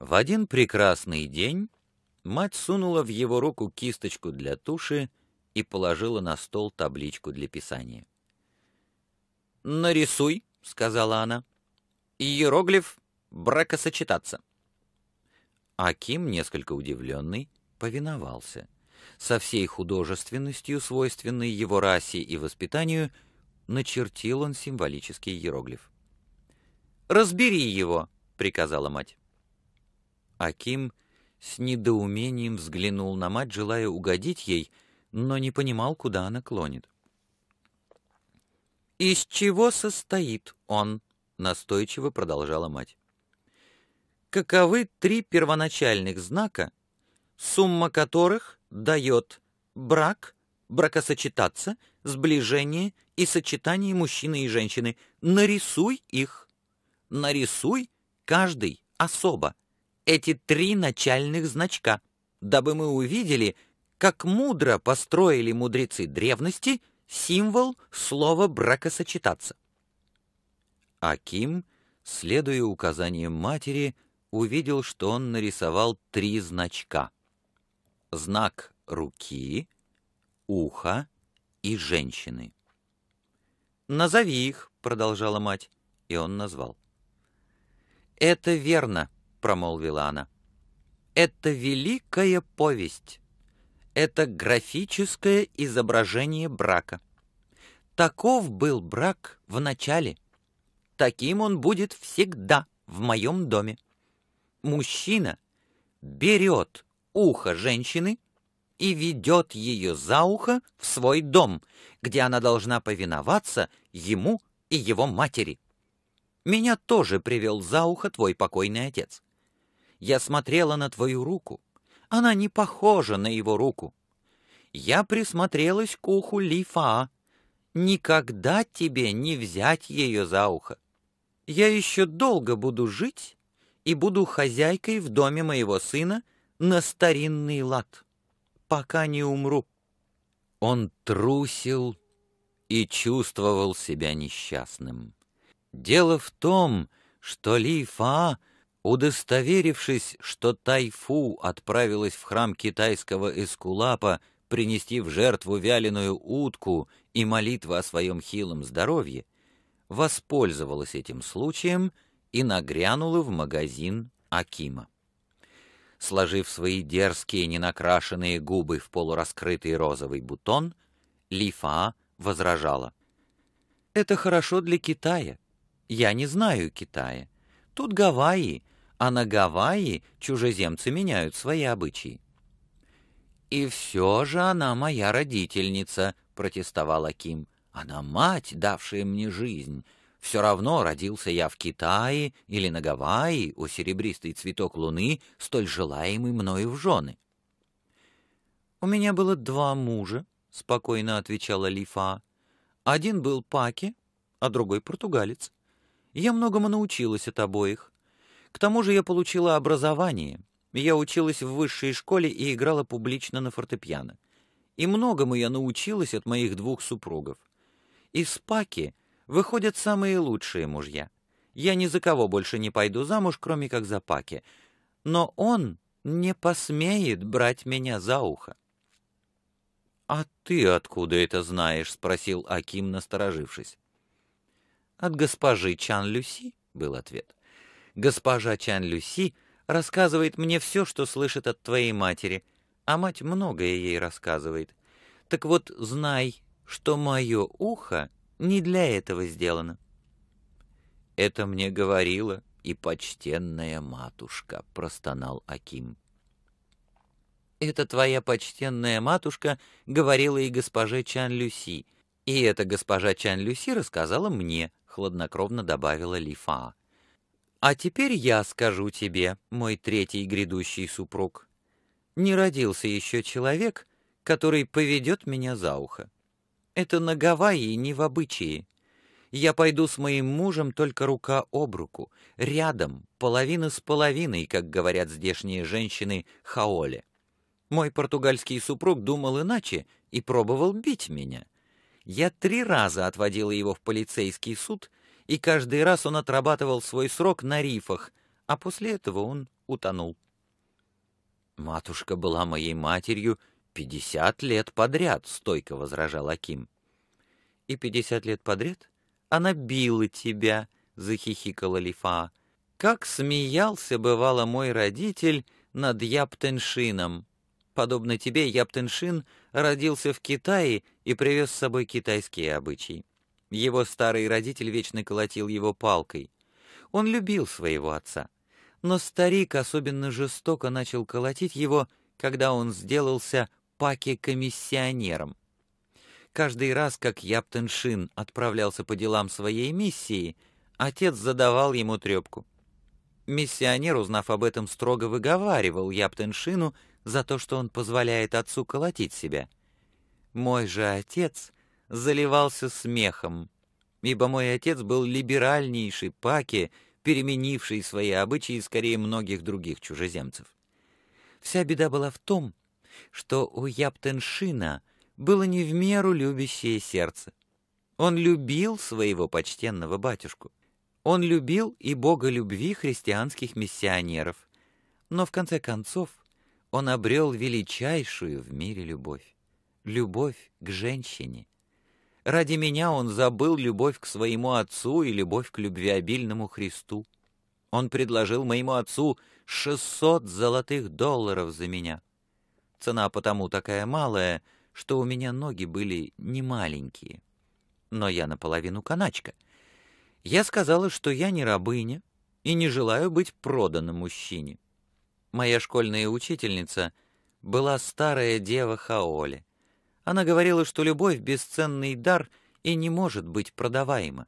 В один прекрасный день мать сунула в его руку кисточку для туши и положила на стол табличку для писания. «Нарисуй», — сказала она, — «иероглиф бракосочетаться». Аким, несколько удивленный, повиновался. Со всей художественностью, свойственной его расе и воспитанию, начертил он символический иероглиф. «Разбери его», — приказала мать. Аким с недоумением взглянул на мать, желая угодить ей, но не понимал, куда она клонит. «Из чего состоит он?» — настойчиво продолжала мать. «Каковы три первоначальных знака, сумма которых дает брак, бракосочетаться, сближение и сочетание мужчины и женщины? Нарисуй их! Нарисуй каждый особо!» эти три начальных значка, дабы мы увидели, как мудро построили мудрецы древности символ слова «бракосочетаться». Аким, следуя указаниям матери, увидел, что он нарисовал три значка. Знак руки, уха и женщины. «Назови их», — продолжала мать, и он назвал. «Это верно», — промолвила она. «Это великая повесть. Это графическое изображение брака. Таков был брак в начале. Таким он будет всегда в моем доме. Мужчина берет ухо женщины и ведет ее за ухо в свой дом, где она должна повиноваться ему и его матери. Меня тоже привел за ухо твой покойный отец. Я смотрела на твою руку. Она не похожа на его руку. Я присмотрелась к уху Лифа. Никогда тебе не взять ее за ухо. Я еще долго буду жить и буду хозяйкой в доме моего сына на старинный лад, пока не умру. Он трусил и чувствовал себя несчастным. Дело в том, что Лифа... Удостоверившись, что Тайфу отправилась в храм китайского Эскулапа принести в жертву вяленую утку и молитву о своем хилом здоровье, воспользовалась этим случаем и нагрянула в магазин Акима. Сложив свои дерзкие ненакрашенные губы в полураскрытый розовый бутон, Лифа возражала. «Это хорошо для Китая. Я не знаю Китая. Тут Гавайи, а на Гавайи чужеземцы меняют свои обычаи. «И все же она моя родительница», — протестовал Аким. «Она мать, давшая мне жизнь. Все равно родился я в Китае или на Гавайи, у серебристый цветок луны, столь желаемый мною в жены». «У меня было два мужа», — спокойно отвечала Лифа. «Один был Паки, а другой португалец. Я многому научилась от обоих. К тому же я получила образование. Я училась в высшей школе и играла публично на фортепиано. И многому я научилась от моих двух супругов. Из паки выходят самые лучшие мужья. Я ни за кого больше не пойду замуж, кроме как за паки. Но он не посмеет брать меня за ухо. «А ты откуда это знаешь?» — спросил Аким, насторожившись. От госпожи Чан-Люси был ответ. Госпожа Чан-Люси рассказывает мне все, что слышит от твоей матери, а мать многое ей рассказывает. Так вот, знай, что мое ухо не для этого сделано. Это мне говорила и почтенная матушка, простонал Аким. Это твоя почтенная матушка говорила и госпоже Чан-Люси, и эта госпожа Чан-Люси рассказала мне, хладнокровно добавила Лифа. А теперь я скажу тебе, мой третий грядущий супруг. Не родился еще человек, который поведет меня за ухо. Это на Гавайи не в обычае. Я пойду с моим мужем только рука об руку, рядом, половина с половиной, как говорят здешние женщины хаоле. Мой португальский супруг думал иначе и пробовал бить меня. Я три раза отводила его в полицейский суд, и каждый раз он отрабатывал свой срок на рифах, а после этого он утонул. «Матушка была моей матерью пятьдесят лет подряд», — стойко возражал Аким. «И пятьдесят лет подряд она била тебя», — захихикала Лифа. «Как смеялся, бывало, мой родитель над Яптеншином. Подобно тебе, Яптеншин родился в Китае и привез с собой китайские обычаи. Его старый родитель вечно колотил его палкой. Он любил своего отца. Но старик особенно жестоко начал колотить его, когда он сделался паке комиссионером Каждый раз, как Яптеншин отправлялся по делам своей миссии, отец задавал ему трепку. Миссионер, узнав об этом, строго выговаривал Яптеншину за то, что он позволяет отцу колотить себя — мой же отец заливался смехом, ибо мой отец был либеральнейший паки, переменивший свои обычаи скорее многих других чужеземцев. Вся беда была в том, что у Яптеншина было не в меру любящее сердце. Он любил своего почтенного батюшку. Он любил и бога любви христианских миссионеров. Но в конце концов он обрел величайшую в мире любовь любовь к женщине. Ради меня он забыл любовь к своему отцу и любовь к любвеобильному Христу. Он предложил моему отцу 600 золотых долларов за меня. Цена потому такая малая, что у меня ноги были не маленькие. Но я наполовину каначка. Я сказала, что я не рабыня и не желаю быть проданной мужчине. Моя школьная учительница была старая дева Хаоли. Она говорила, что любовь — бесценный дар и не может быть продаваема.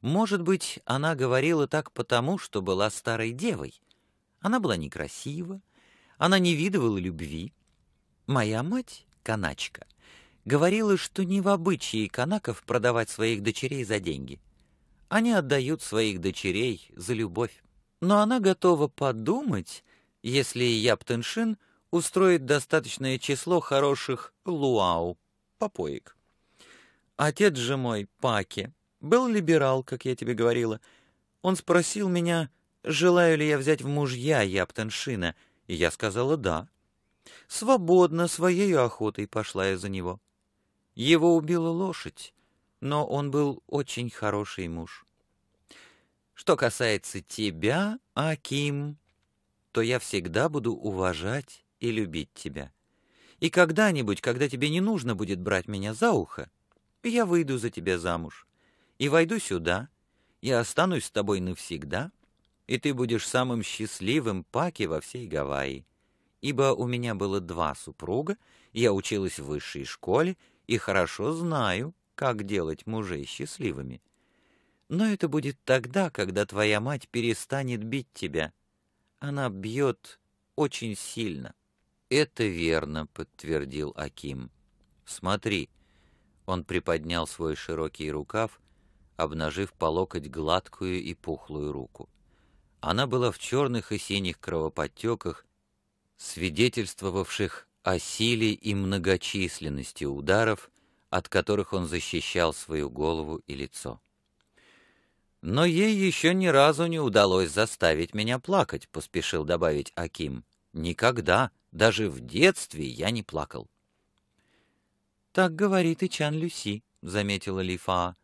Может быть, она говорила так потому, что была старой девой. Она была некрасива, она не видывала любви. Моя мать, каначка, говорила, что не в обычае канаков продавать своих дочерей за деньги. Они отдают своих дочерей за любовь. Но она готова подумать, если я птеншин устроит достаточное число хороших луау, попоек. Отец же мой, Паки, был либерал, как я тебе говорила. Он спросил меня, желаю ли я взять в мужья Яптеншина, и я сказала «да». Свободно, своей охотой пошла я за него. Его убила лошадь, но он был очень хороший муж. Что касается тебя, Аким, то я всегда буду уважать и любить тебя. И когда-нибудь, когда тебе не нужно будет брать меня за ухо, я выйду за тебя замуж и войду сюда, я останусь с тобой навсегда, и ты будешь самым счастливым паки во всей Гавайи. Ибо у меня было два супруга, я училась в высшей школе и хорошо знаю, как делать мужей счастливыми. Но это будет тогда, когда твоя мать перестанет бить тебя. Она бьет очень сильно. «Это верно», — подтвердил Аким. «Смотри». Он приподнял свой широкий рукав, обнажив по локоть гладкую и пухлую руку. Она была в черных и синих кровоподтеках, свидетельствовавших о силе и многочисленности ударов, от которых он защищал свою голову и лицо. «Но ей еще ни разу не удалось заставить меня плакать», — поспешил добавить Аким. Никогда, даже в детстве я не плакал. Так говорит и Чан Люси, заметила Лифа.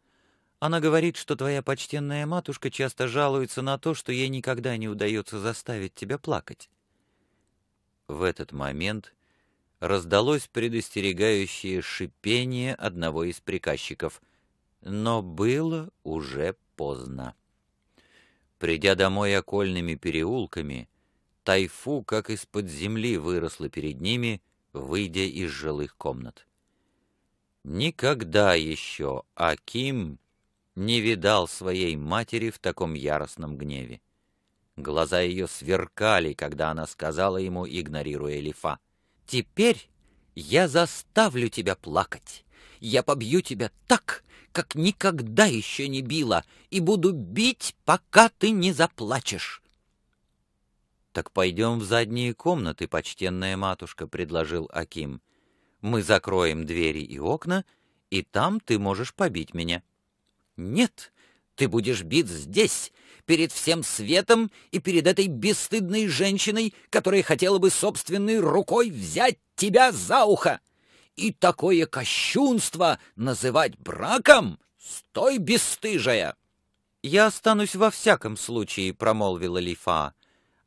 Она говорит, что твоя почтенная матушка часто жалуется на то, что ей никогда не удается заставить тебя плакать. В этот момент раздалось предостерегающее шипение одного из приказчиков, но было уже поздно. Придя домой окольными переулками, Тайфу, как из-под земли, выросла перед ними, выйдя из жилых комнат. Никогда еще Аким не видал своей матери в таком яростном гневе. Глаза ее сверкали, когда она сказала ему, игнорируя Лифа, «Теперь я заставлю тебя плакать. Я побью тебя так, как никогда еще не била, и буду бить, пока ты не заплачешь. «Так пойдем в задние комнаты, почтенная матушка», — предложил Аким. «Мы закроем двери и окна, и там ты можешь побить меня». «Нет, ты будешь бить здесь, перед всем светом и перед этой бесстыдной женщиной, которая хотела бы собственной рукой взять тебя за ухо. И такое кощунство называть браком? Стой, бесстыжая!» «Я останусь во всяком случае», — промолвила Лифа.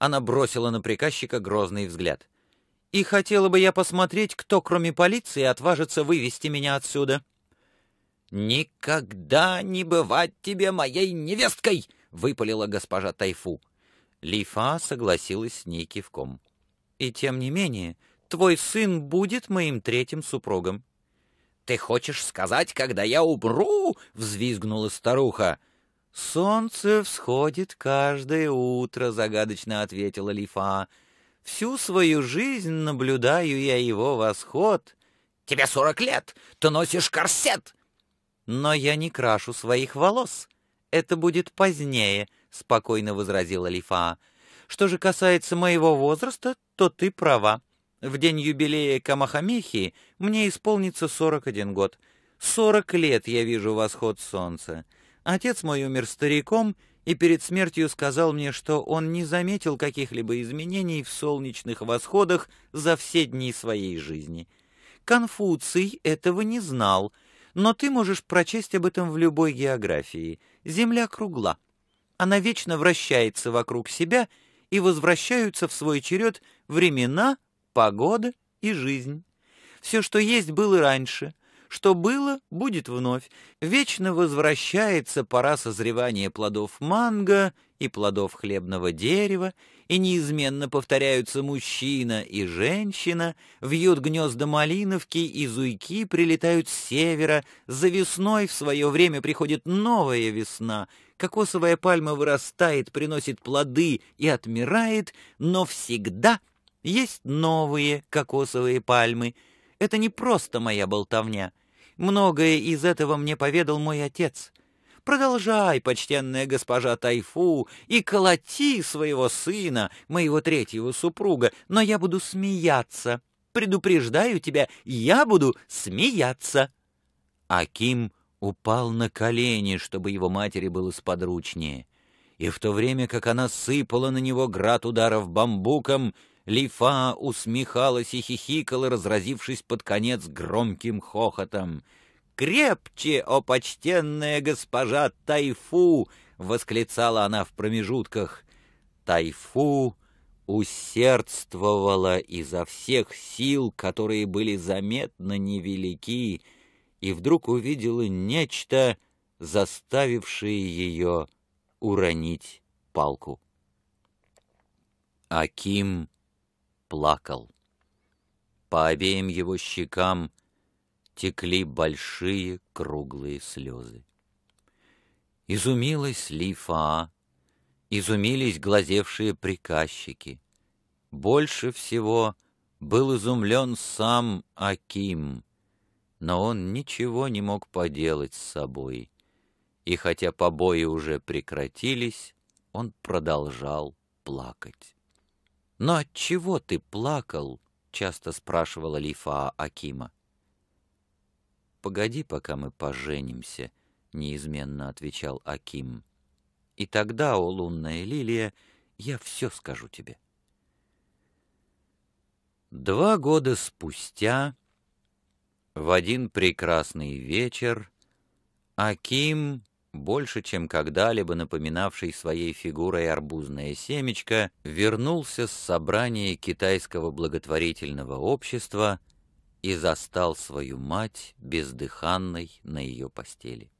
Она бросила на приказчика грозный взгляд. «И хотела бы я посмотреть, кто, кроме полиции, отважится вывести меня отсюда». «Никогда не бывать тебе моей невесткой!» — выпалила госпожа Тайфу. Лифа согласилась с ней кивком. «И тем не менее, твой сын будет моим третьим супругом». «Ты хочешь сказать, когда я умру?» — взвизгнула старуха. «Солнце всходит каждое утро», — загадочно ответила Лифа. «Всю свою жизнь наблюдаю я его восход». «Тебе сорок лет! Ты носишь корсет!» «Но я не крашу своих волос. Это будет позднее», — спокойно возразила Лифа. «Что же касается моего возраста, то ты права. В день юбилея Камахамехи мне исполнится сорок один год. Сорок лет я вижу восход солнца». Отец мой умер стариком и перед смертью сказал мне, что он не заметил каких-либо изменений в солнечных восходах за все дни своей жизни. Конфуций этого не знал, но ты можешь прочесть об этом в любой географии. Земля кругла. Она вечно вращается вокруг себя, и возвращаются в свой черед времена, погода и жизнь. Все, что есть, было раньше — что было, будет вновь. Вечно возвращается пора созревания плодов манго и плодов хлебного дерева, и неизменно повторяются мужчина и женщина, вьют гнезда малиновки и зуйки прилетают с севера, за весной в свое время приходит новая весна, кокосовая пальма вырастает, приносит плоды и отмирает, но всегда есть новые кокосовые пальмы. Это не просто моя болтовня. Многое из этого мне поведал мой отец. Продолжай, почтенная госпожа Тайфу, и колоти своего сына, моего третьего супруга, но я буду смеяться. Предупреждаю тебя, я буду смеяться. Аким упал на колени, чтобы его матери было сподручнее. И в то время, как она сыпала на него град ударов бамбуком, Лифа усмехалась и хихикала, разразившись под конец громким хохотом. «Крепче, о почтенная госпожа Тайфу!» — восклицала она в промежутках. Тайфу усердствовала изо всех сил, которые были заметно невелики, и вдруг увидела нечто, заставившее ее уронить палку. Аким плакал. По обеим его щекам текли большие круглые слезы. Изумилась Лифаа, изумились глазевшие приказчики. Больше всего был изумлен сам Аким, но он ничего не мог поделать с собой. И хотя побои уже прекратились, он продолжал плакать. Но от чего ты плакал? часто спрашивала Лифа Акима. Погоди, пока мы поженимся, неизменно отвечал Аким. И тогда, о лунная лилия, я все скажу тебе. Два года спустя, в один прекрасный вечер, Аким больше чем когда-либо напоминавший своей фигурой арбузное семечко, вернулся с собрания китайского благотворительного общества и застал свою мать бездыханной на ее постели.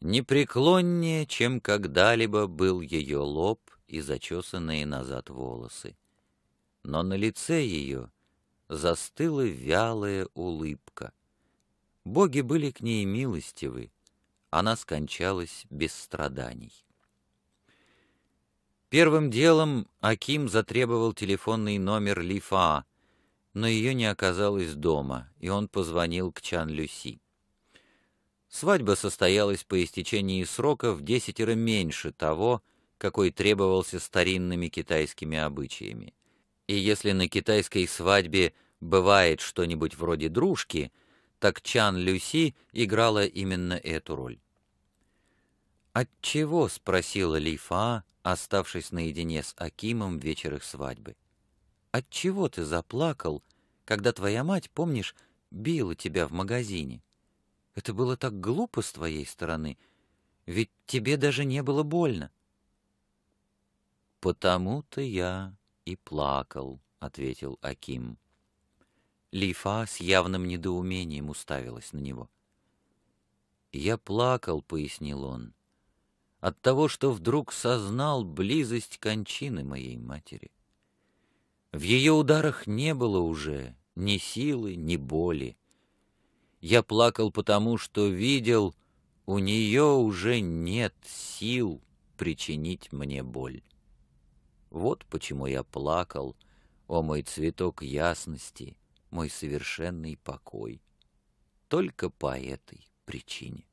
Непреклоннее, чем когда-либо, был ее лоб и зачесанные назад волосы. Но на лице ее застыла вялая улыбка. Боги были к ней милостивы, она скончалась без страданий. Первым делом Аким затребовал телефонный номер Лифа, но ее не оказалось дома, и он позвонил к Чан-Люси. Свадьба состоялась по истечении срока в десятеро меньше того, какой требовался старинными китайскими обычаями. И если на китайской свадьбе бывает что-нибудь вроде дружки, так Чан Люси играла именно эту роль. От чего? спросила Лифа, оставшись наедине с Акимом в вечер их свадьбы. От чего ты заплакал, когда твоя мать, помнишь, била тебя в магазине? Это было так глупо с твоей стороны, ведь тебе даже не было больно. Потому-то я и плакал, ответил Аким. Лифа с явным недоумением уставилась на него. Я плакал, пояснил он от того, что вдруг сознал близость кончины моей матери. В ее ударах не было уже ни силы, ни боли. Я плакал потому, что видел, у нее уже нет сил причинить мне боль. Вот почему я плакал, о мой цветок ясности, мой совершенный покой, только по этой причине.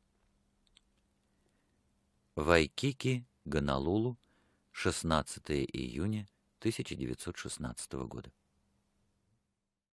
Вайкики, Гонолулу, 16 июня 1916 года.